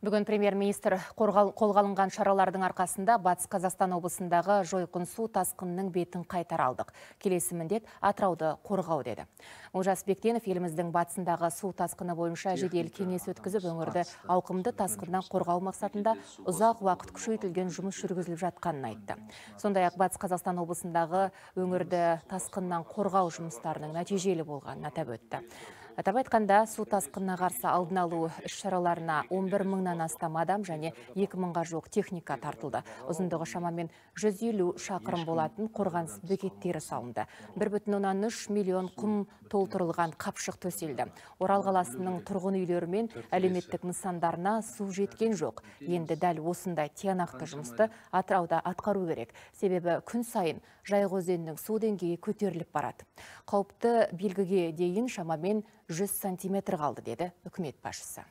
Бүгін премьер-министр қолға алынған шаралардың арқасында Батыс Қазақстан облысындағы жойқын су тасқынының бетін қайтар алдық. Келесі міндет Атырауды қорғау деді. Олжас Бектенов еліміздің батысындағы су тасқыны бойынша жедел кеңес өткізіп, өңірді ауқымды тасқыннан қорғау мақсатында ұзақ уақыт күшейтілген жұмыс жүргізіліп жатқанын айтты. Сондай-ақ Батыс Қазақстан облысындағы өңірді тасқыннан қорғау жұмыстарының нәтижелі болғанын атап өтті атап айтқанда су тасқынына қарсы алдын алу іс шараларына 11 мыңнан астам адам және 2 мыңға жуық техника тартылды ұзындығы шамамен 150 шақырым болатын қорғаныс бекеттері салынды бір миллион құм толтырылған қапшық төселді орал қаласының тұрғын үйлері мен әлеуметтік нысандарына су жеткен жоқ енді дәл осындай тиянақты жұмысты атырауда атқару керек себебі күн сайын жайық өзенінің су деңгейі көтеріліп барады қауіпті белгіге дейін шамамен жүз сантиметр қалды деді үкімет башысы.